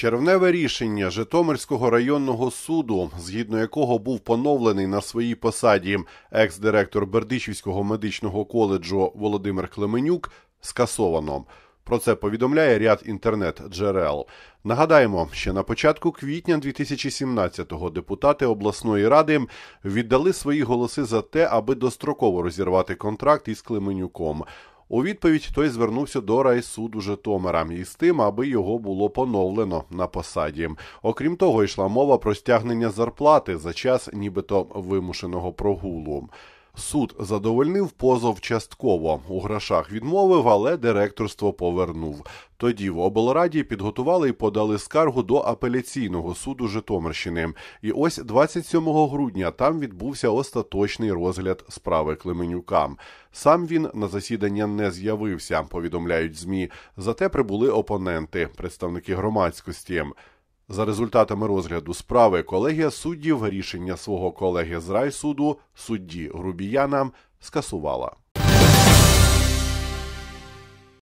Червневе рішення Житомирського районного суду, згідно якого був поновлений на своїй посаді екс-директор Бердичівського медичного коледжу Володимир Клеменюк, скасовано. Про це повідомляє ряд інтернет-джерел. Нагадаємо, що на початку квітня 2017-го депутати обласної ради віддали свої голоси за те, аби достроково розірвати контракт із Клеменюком. У відповідь той звернувся до райсуду Житомира із тим, аби його було поновлено на посаді. Окрім того, йшла мова про стягнення зарплати за час, нібито вимушеного прогулу. Суд задовольнив позов частково. У грошах відмовив, але директорство повернув. Тоді в облраді підготували і подали скаргу до апеляційного суду Житомирщини. І ось 27 грудня там відбувся остаточний розгляд справи Клименюка. Сам він на засідання не з'явився, повідомляють змі. Зате прибули опоненти, представники громадськості. За результатами розгляду справи, колегія суддів рішення свого колеги з райсуду судді Грубіянам скасувала.